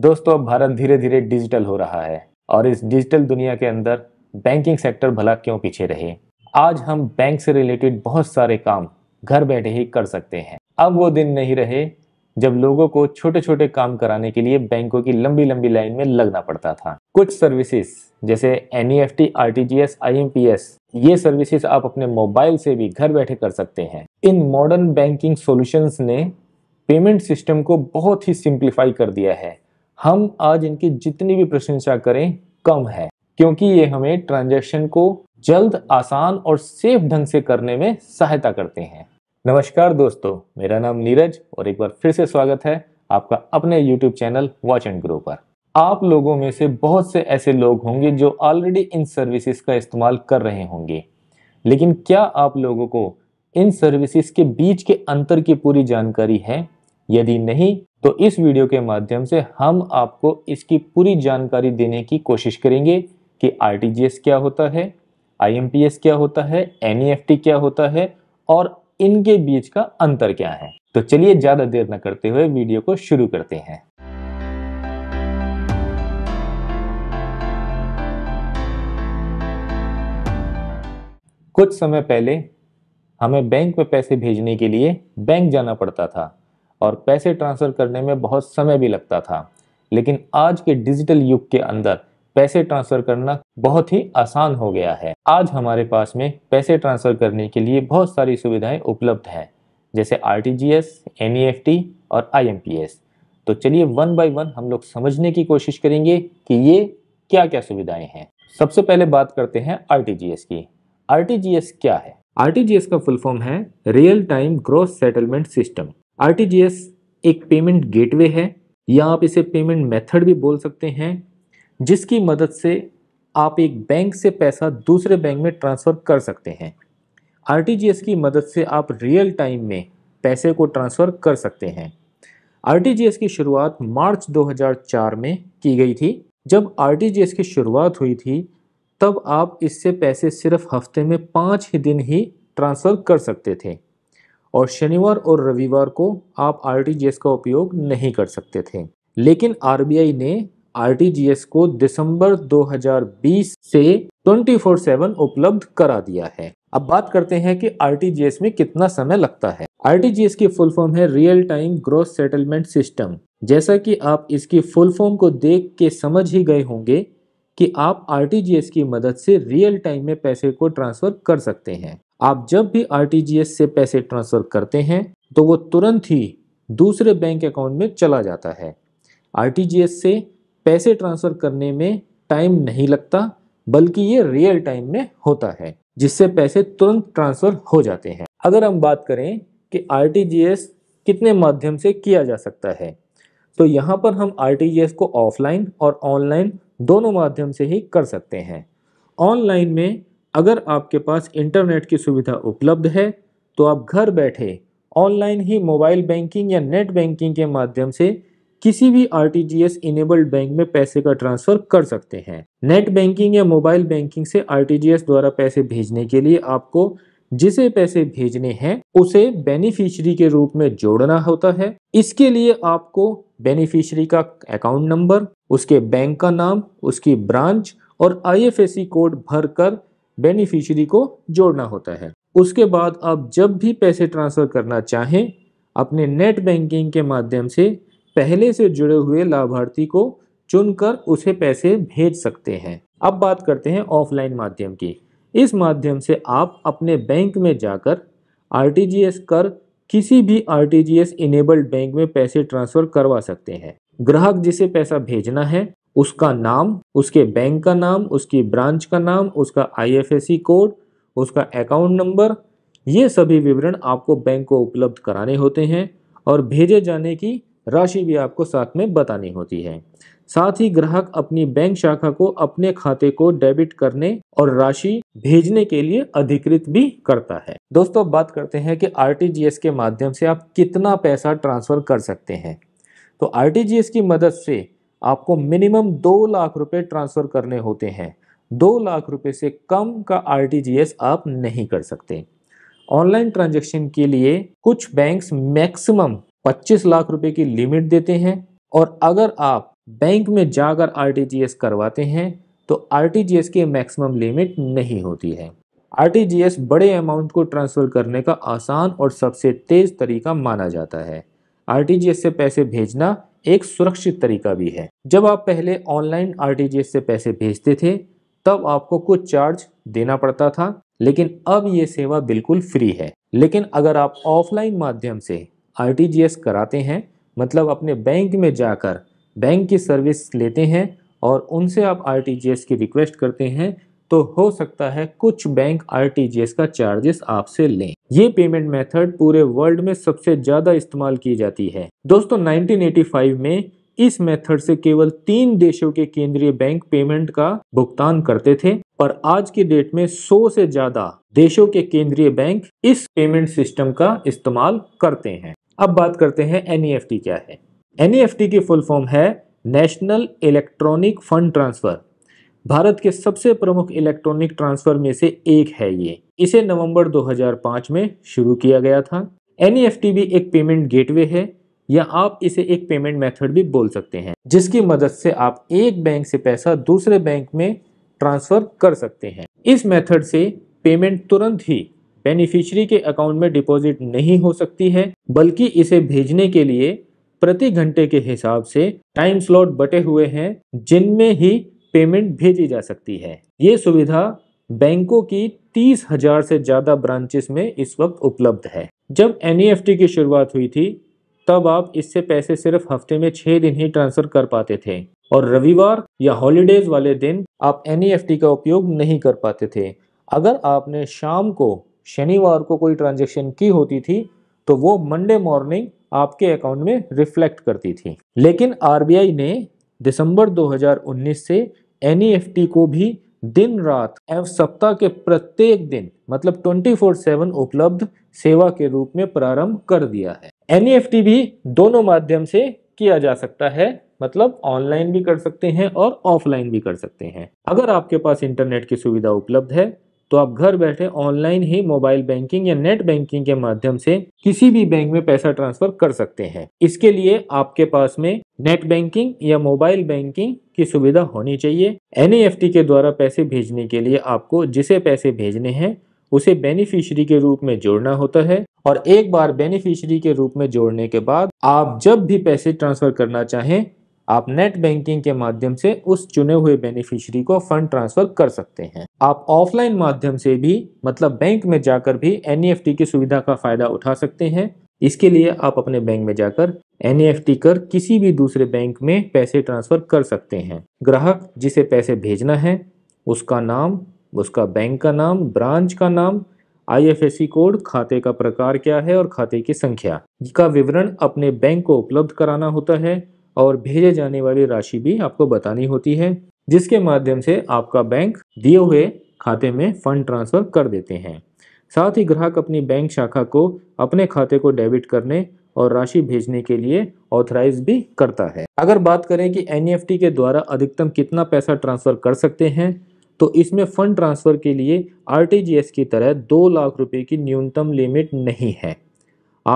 दोस्तों अब भारत धीरे धीरे डिजिटल हो रहा है और इस डिजिटल दुनिया के अंदर बैंकिंग सेक्टर भला क्यों पीछे रहे आज हम बैंक से रिलेटेड बहुत सारे काम घर बैठे ही कर सकते हैं अब वो दिन नहीं रहे जब लोगों को छोटे छोटे काम कराने के लिए बैंकों की लंबी लंबी लाइन में लगना पड़ता था कुछ सर्विसेज जैसे N E F T R I M P S ये सर्विसेज आप अपने मोबाइल से भी घर बैठे कर सकते हैं इन मॉडर्न बैंकिंग सॉल्यूशंस ने पेमेंट सिस्टम को बहुत ही सिंप्लीफाई कर दिया है हम आज इनकी जितनी भी प्रशंसा करें कम है क्योंकि ये हमें ट्रांजैक्शन को जल्द आसान और सेफ ढंग से करने में सहायता करते हैं नमस्कार दोस्तों मेरा नाम नीरज और एक बार फिर से स्वागत है आपका अपने YouTube channel watch and grow पर आप लोगों में से बहुत से ऐसे लोग होंगे जो ऑलरेडी इन सर्विसेज का इस्तेमाल कर रहे होंगे लेकिन क्या आप लोगों को इन सर्विसेज के बीच के अंतर की पूरी जानकारी है यदि नहीं तो इस वीडियो के माध्यम से हम आपको इसकी पूरी जानकारी देने की कोशिश करेंगे कि आर क्या होता है आई क्या होता है एन क्या होता है और इनके बीच का अंतर क्या है तो चलिए ज़्यादा देर न करते हुए वीडियो को शुरू करते हैं कुछ समय पहले हमें बैंक में पैसे भेजने के लिए बैंक जाना पड़ता था और पैसे ट्रांसफ़र करने में बहुत समय भी लगता था लेकिन आज के डिजिटल युग के अंदर पैसे ट्रांसफ़र करना बहुत ही आसान हो गया है आज हमारे पास में पैसे ट्रांसफ़र करने के लिए बहुत सारी सुविधाएं उपलब्ध हैं जैसे R T G S N E F T और आई एम पी एस तो चलिए वन बाय वन हम लोग समझने की कोशिश करेंगे कि ये क्या क्या सुविधाएं हैं सबसे पहले बात करते हैं आर टी जी एस की आर टी जी एस क्या है आर टी जी एस का फुल फॉर्म है real time gross settlement system आर एक पेमेंट गेटवे है या आप इसे पेमेंट मेथड भी बोल सकते हैं जिसकी मदद से आप एक बैंक से पैसा दूसरे बैंक में ट्रांसफ़र कर सकते हैं आर की मदद से आप रियल टाइम में पैसे को ट्रांसफ़र कर सकते हैं आर की शुरुआत मार्च 2004 में की गई थी जब आर की शुरुआत हुई थी तब आप इससे पैसे सिर्फ हफ्ते में पाँच ही दिन ही ट्रांसफ़र कर सकते थे और शनिवार और रविवार को आप आर का उपयोग नहीं कर सकते थे लेकिन आर ने आर को दिसंबर 2020 से 24/7 उपलब्ध करा दिया है अब बात करते हैं कि आर में कितना समय लगता है आर की फुल फॉर्म है real time growth settlement system जैसा कि आप इसकी फुल फॉर्म को देख के समझ ही गए होंगे कि आप आर की मदद से रियल टाइम में पैसे को ट्रांसफ़र कर सकते हैं आप जब भी आर से पैसे ट्रांसफ़र करते हैं तो वो तुरंत ही दूसरे बैंक अकाउंट में चला जाता है आर से पैसे ट्रांसफ़र करने में टाइम नहीं लगता बल्कि ये रियल टाइम में होता है जिससे पैसे तुरंत ट्रांसफ़र हो जाते हैं अगर हम बात करें कि आर कितने माध्यम से किया जा सकता है तो यहाँ पर हम आर को ऑफलाइन और ऑनलाइन दोनों माध्यम से ही कर सकते हैं ऑनलाइन में अगर आपके पास इंटरनेट की सुविधा उपलब्ध है तो आप घर बैठे ऑनलाइन ही मोबाइल बैंकिंग या नेट बैंकिंग के माध्यम से किसी भी आर इनेबल्ड बैंक में पैसे का ट्रांसफर कर सकते हैं नेट बैंकिंग या मोबाइल बैंकिंग से आर द्वारा पैसे भेजने के लिए आपको जिसे पैसे भेजने हैं उसे बेनिफिशियरी के रूप में जोड़ना होता है इसके लिए आपको बेनिफिशियरी का अकाउंट नंबर उसके बैंक का नाम उसकी ब्रांच और आईएफएससी कोड भरकर बेनिफिशियरी को जोड़ना होता है उसके बाद आप जब भी पैसे ट्रांसफ़र करना चाहें अपने नेट बैंकिंग के माध्यम से पहले से जुड़े हुए लाभार्थी को चुनकर उसे पैसे भेज सकते हैं अब बात करते हैं ऑफलाइन माध्यम की इस माध्यम से आप अपने बैंक में जाकर आर कर किसी भी आर इनेबल्ड बैंक में पैसे ट्रांसफ़र करवा सकते हैं ग्राहक जिसे पैसा भेजना है उसका नाम उसके बैंक का नाम उसकी ब्रांच का नाम उसका आईएफएससी कोड उसका अकाउंट नंबर ये सभी विवरण आपको बैंक को उपलब्ध कराने होते हैं और भेजे जाने की राशि भी आपको साथ में बतानी होती है साथ ही ग्राहक अपनी बैंक शाखा को अपने खाते को डेबिट करने और राशि भेजने के लिए अधिकृत भी करता है दोस्तों बात करते हैं कि आर के माध्यम से आप कितना पैसा ट्रांसफर कर सकते हैं तो आर की मदद से आपको मिनिमम दो लाख रुपए ट्रांसफ़र करने होते हैं दो लाख रुपए से कम का आर आप नहीं कर सकते ऑनलाइन ट्रांजेक्शन के लिए कुछ बैंक मैक्सिमम पच्चीस लाख रुपए की लिमिट देते हैं और अगर आप बैंक में जाकर आर करवाते हैं तो आर की मैक्सिमम लिमिट नहीं होती है आर बड़े अमाउंट को ट्रांसफ़र करने का आसान और सबसे तेज़ तरीका माना जाता है आर से पैसे भेजना एक सुरक्षित तरीका भी है जब आप पहले ऑनलाइन आर से पैसे भेजते थे तब आपको कुछ चार्ज देना पड़ता था लेकिन अब ये सेवा बिल्कुल फ्री है लेकिन अगर आप ऑफलाइन माध्यम से आर कराते हैं मतलब अपने बैंक में जाकर बैंक की सर्विस लेते हैं और उनसे आप आर की रिक्वेस्ट करते हैं तो हो सकता है कुछ बैंक आर का चार्जेस आपसे लें ये पेमेंट मेथड पूरे वर्ल्ड में सबसे ज़्यादा इस्तेमाल की जाती है दोस्तों 1985 में इस मेथड से केवल तीन देशों के केंद्रीय बैंक पेमेंट का भुगतान करते थे पर आज की डेट में 100 से ज़्यादा देशों के केंद्रीय बैंक इस पेमेंट सिस्टम का इस्तेमाल करते हैं अब बात करते हैं एन e क्या है एन e की फुल फॉर्म है national electronic fund transfer Bharat के सबसे प्रमुख इलेक्ट्रॉनिक ट्रांसफर में से एक है ये इसे नवंबर 2005 में शुरू किया गया था एन e भी एक पेमेंट गेटवे है या आप इसे एक पेमेंट मेथड भी बोल सकते हैं जिसकी मदद से आप एक बैंक से पैसा दूसरे बैंक में ट्रांसफ़र कर सकते हैं इस मेथड से पेमेंट तुरंत ही बेनिफिशियरी के अकाउंट में डिपॉजिट नहीं हो सकती है बल्कि इसे भेजने के लिए प्रति घंटे के हिसाब से टाइम स्लॉट बटे हुए हैं जिनमें ही पेमेंट भेजी जा सकती है ये सुविधा बैंकों की तीस हजार से ज़्यादा ब्रांचेस में इस वक्त उपलब्ध है जब एन e की शुरुआत हुई थी तब आप इससे पैसे सिर्फ हफ्ते में छह दिन ही ट्रांसफ़र कर पाते थे और रविवार या हॉलीडेज वाले दिन आप एन e का उपयोग नहीं कर पाते थे अगर आपने शाम को शनिवार को कोई ट्रांजेक्शन की होती थी तो वो मंडे मॉर्निंग आपके अकाउंट में रिफ्लेक्ट करती थी लेकिन आर ने दिसंबर 2019 से एन e को भी दिन रात एवं सप्ताह के प्रत्येक दिन मतलब 24/7 उपलब्ध सेवा के रूप में प्रारंभ कर दिया है एन e भी दोनों माध्यम से किया जा सकता है मतलब ऑनलाइन भी कर सकते हैं और ऑफलाइन भी कर सकते हैं अगर आपके पास इंटरनेट की सुविधा उपलब्ध है तो आप घर बैठे ऑनलाइन ही मोबाइल बैंकिंग या नेट बैंकिंग के माध्यम से किसी भी बैंक में पैसा ट्रांसफर कर सकते हैं इसके लिए आपके पास में नेट बैंकिंग या मोबाइल बैंकिंग की सुविधा होनी चाहिए एन e के द्वारा पैसे भेजने के लिए आपको जिसे पैसे भेजने हैं उसे बेनिफिशियरी के रूप में जोड़ना होता है और एक बार बेनिफिशियरी के रूप में जोड़ने के बाद आप जब भी पैसे ट्रांसफर करना चाहें आप नेट बैंकिंग के माध्यम से उस चुने हुए बेनिफिशियरी को फंड ट्रांसफर कर सकते हैं आप ऑफलाइन माध्यम से भी मतलब बैंक में जाकर भी एन e की सुविधा का फायदा उठा सकते हैं इसके लिए आप अपने बैंक में जाकर एन e कर किसी भी दूसरे बैंक में पैसे ट्रांसफर कर सकते हैं ग्राहक जिसे पैसे भेजना है उसका नाम उसका बैंक का नाम ब्रांच का नाम आई कोड खाते का प्रकार क्या है और खाते की संख्या का विवरण अपने बैंक को उपलब्ध कराना होता है और भेजे जाने वाली राशि भी आपको बतानी होती है जिसके माध्यम से आपका बैंक दिए हुए खाते में फंड ट्रांसफर कर देते हैं साथ ही ग्राहक अपनी बैंक शाखा को अपने खाते को डेबिट करने और राशि भेजने के लिए ऑथराइज भी करता है अगर बात करें कि एन e के द्वारा अधिकतम कितना पैसा ट्रांसफर कर सकते हैं तो इसमें फंड ट्रांसफर के लिए आर की तरह दो लाख रुपए की न्यूनतम लिमिट नहीं है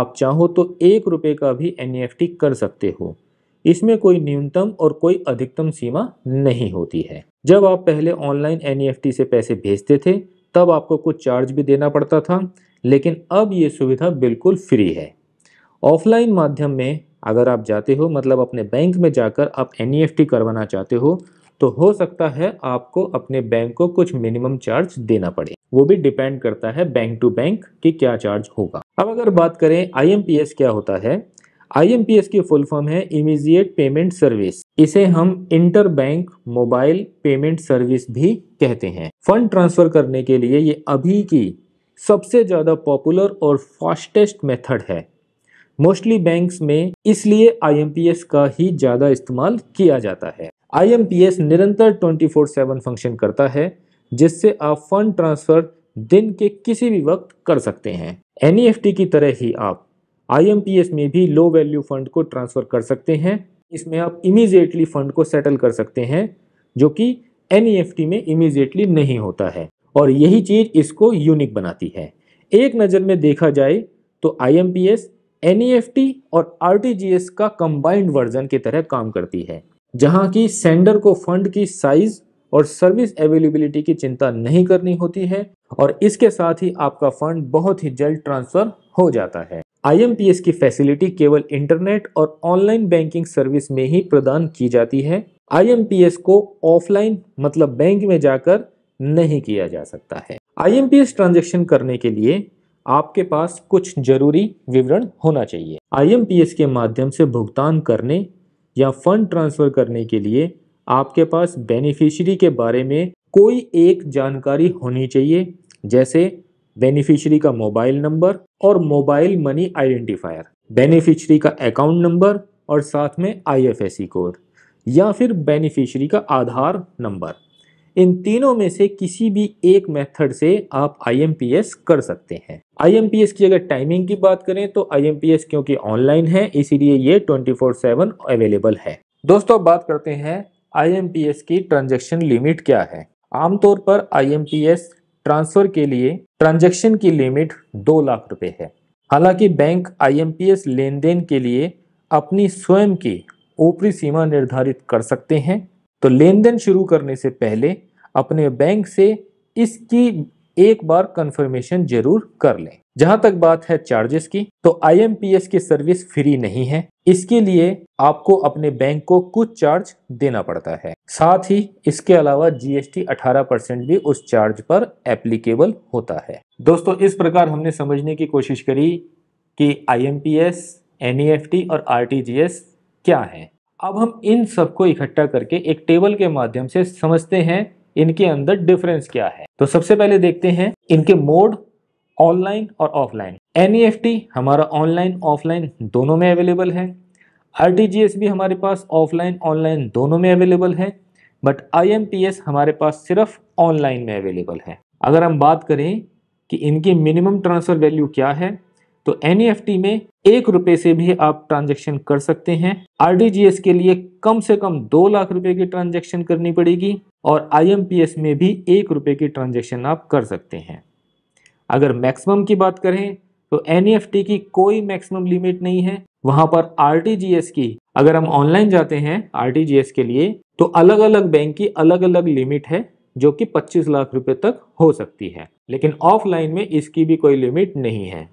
आप चाहो तो एक रुपये का भी एन e कर सकते हो इसमें कोई न्यूनतम और कोई अधिकतम सीमा नहीं होती है जब आप पहले ऑनलाइन एन e से पैसे भेजते थे तब आपको कुछ चार्ज भी देना पड़ता था लेकिन अब ये सुविधा बिल्कुल फ्री है ऑफलाइन माध्यम में अगर आप जाते हो मतलब अपने बैंक में जाकर आप एन e करवाना चाहते हो तो हो सकता है आपको अपने बैंक को कुछ मिनिमम चार्ज देना पड़े वो भी डिपेंड करता है बैंक टू बैंक कि क्या चार्ज होगा अब अगर बात करें आईएमपीएस क्या होता है आई की फुल फॉर्म है इमीजिएट पेमेंट सर्विस इसे हम inter bank mobile payment service भी कहते हैं फंड ट्रांसफर करने के लिए ये अभी की सबसे ज़्यादा पॉपुलर और फास्टेस्ट मेथड है मोस्टली बैंक्स में इसलिए आईएमपीएस का ही ज़्यादा इस्तेमाल किया जाता है आईएमपीएस निरंतर 24/7 फंक्शन करता है जिससे आप फंड ट्रांसफ़र दिन के किसी भी वक्त कर सकते हैं एनईएफटी e की तरह ही आप आईएमपीएस में भी लो वैल्यू फंड को ट्रांसफ़र कर सकते हैं इसमें आप इमीजिएटली फंड को सेटल कर सकते हैं जो कि एन e में इमीजिएटली नहीं होता है और यही चीज़ इसको यूनिक बनाती है एक नज़र में देखा जाए तो I M P S N E F T और आर टी जी एस का कंबाइंड वर्जन की तरह काम करती है जहाँ की सेंडर को फंड की साइज और सर्विस अवेलेबिलिटी की चिंता नहीं करनी होती है और इसके साथ ही आपका फंड बहुत ही जल्द ट्रांसफ़र हो जाता है आईएमपीएस की फैसिलिटी केवल इंटरनेट और ऑनलाइन बैंकिंग सर्विस में ही प्रदान की जाती है आईएमपीएस को ऑफलाइन मतलब बैंक में जाकर नहीं किया जा सकता है आईएमपीएस ट्रांजेक्शन करने के लिए आपके पास कुछ जरूरी विवरण होना चाहिए आईएमपीएस के माध्यम से भुगतान करने या फंड ट्रांसफर करने के लिए आपके पास बेनिफिशियरी के बारे में कोई एक जानकारी होनी चाहिए जैसे बेनिफिशियरी का मोबाइल नंबर और मोबाइल मनी आइडेंटिफायर बेनिफिशियरी का अकाउंट नंबर और साथ में आईएफएससी कोड या फिर बेनिफिशियरी का आधार नंबर इन तीनों में से किसी भी एक मेथड से आप आईएमपीएस कर सकते हैं आईएमपीएस की अगर टाइमिंग की बात करें तो आईएमपीएस क्योंकि ऑनलाइन है इसीलिए ये 24/7 अवेलेबल है दोस्तों बात करते हैं आईएमपीएस की ट्रांजैक्शन लिमिट क्या है आमतौर पर आईएमपीएस ट्रांसफर के लिए ट्रांजेक्शन की लिमिट दो लाख रुपए है हालांकि बैंक आईएमपीएस लेन देन के लिए अपनी स्वयं की ऊपरी सीमा निर्धारित कर सकते हैं तो लेन देन शुरू करने से पहले अपने बैंक से इसकी एक बार कंफर्मेशन जरूर कर लें जहां तक बात है चार्जेस की तो आईएमपीएस की सर्विस फ्री नहीं है इसके लिए आपको अपने बैंक को कुछ चार्ज देना पड़ता है साथ ही इसके अलावा जीएसटी 18 परसेंट भी उस चार्ज पर एप्लीकेबल होता है दोस्तों इस प्रकार हमने समझने की कोशिश करी कि आईएमपीएस एनईएफटी e और आरटीजीएस क्या है अब हम इन सबको इकट्ठा करके एक टेबल के माध्यम से समझते हैं इनके अंदर डिफरेंस क्या है तो सबसे पहले देखते हैं इनके मोड ऑनलाइन और ऑफलाइन एन e हमारा ऑनलाइन ऑफलाइन दोनों में अवेलेबल है आर भी हमारे पास ऑफलाइन ऑनलाइन दोनों में अवेलेबल है बट आई हमारे पास सिर्फ ऑनलाइन में अवेलेबल है अगर हम बात करें कि इनकी मिनिमम ट्रांसफ़र वैल्यू क्या है तो एन e में एक रुपए से भी आप ट्रांजेक्शन कर सकते हैं आर के लिए कम से कम दो लाख रुपए की ट्रांजेक्शन करनी पड़ेगी और आई में भी एक रुपए की ट्रांजेक्शन आप कर सकते हैं अगर मैक्सिमम की बात करें तो एन e की कोई मैक्सिमम लिमिट नहीं है वहां पर आर की अगर हम ऑनलाइन जाते हैं आर के लिए तो अलग अलग बैंक की अलग अलग लिमिट है जो कि 25 लाख रुपए तक हो सकती है लेकिन ऑफलाइन में इसकी भी कोई लिमिट नहीं है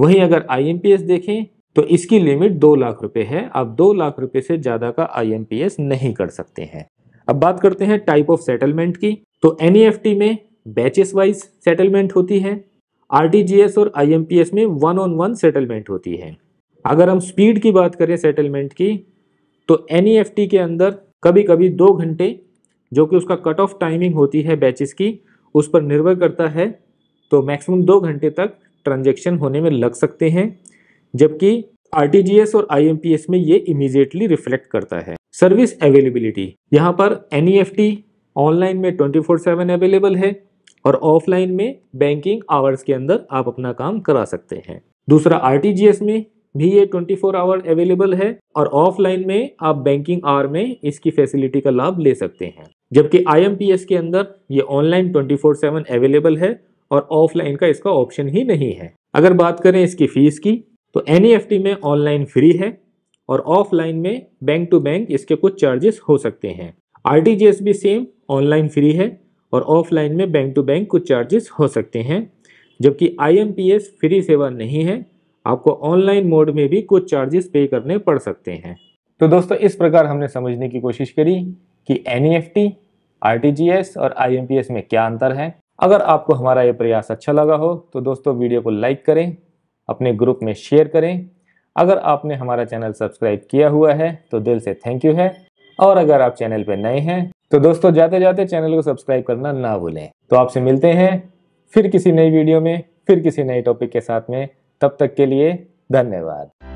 वहीं अगर आई देखें तो इसकी लिमिट दो लाख रुपए है आप दो लाख रुपए से ज़्यादा का आई नहीं कर सकते हैं अब बात करते हैं टाइप ऑफ सेटलमेंट की तो एन e में बैचेस वाइज सेटलमेंट होती है आर और आई में वन ऑन वन सेटलमेंट होती है अगर हम स्पीड की बात करें सेटलमेंट की तो एन e के अंदर कभी कभी दो घंटे जो कि उसका कट ऑफ टाइमिंग होती है बैचेस की उस पर निर्भर करता है तो मैक्सिमम दो घंटे तक ट्रांजेक्शन होने में लग सकते हैं जबकि आर और आई में ये इमीजिएटली रिफ्लेक्ट करता है सर्विस अवेलेबिलिटी यहाँ पर एन ऑनलाइन e में 24/7 अवेलेबल है और ऑफलाइन में बैंकिंग आवर्स के अंदर आप अपना काम करा सकते हैं दूसरा आर में भी ये 24 आवर अवेलेबल है और ऑफलाइन में आप बैंकिंग आवर में इसकी फैसिलिटी का लाभ ले सकते हैं जबकि आई के अंदर ये ऑनलाइन 24/7 अवेलेबल है और ऑफलाइन का इसका ऑप्शन ही नहीं है अगर बात करें इसकी फीस की तो एन e में ऑनलाइन फ्री है और ऑफलाइन में बैंक टू बैंक इसके कुछ चार्जेस हो सकते हैं आर भी सेम ऑनलाइन फ्री है और ऑफलाइन में बैंक टू बैंक कुछ चार्जेस हो सकते हैं जबकि आई फ्री सेवा नहीं है आपको ऑनलाइन मोड में भी कुछ चार्जेस पे करने पड़ सकते हैं तो दोस्तों इस प्रकार हमने समझने की कोशिश करी कि एन ई e और आई में क्या अंतर है अगर आपको हमारा ये प्रयास अच्छा लगा हो तो दोस्तों वीडियो को लाइक करें अपने ग्रुप में शेयर करें अगर आपने हमारा चैनल सब्सक्राइब किया हुआ है तो दिल से थैंक यू है और अगर आप चैनल पर नए हैं तो दोस्तों जाते जाते चैनल को सब्सक्राइब करना ना भूलें तो आपसे मिलते हैं फिर किसी नई वीडियो में फिर किसी नए टॉपिक के साथ में तब तक के लिए धन्यवाद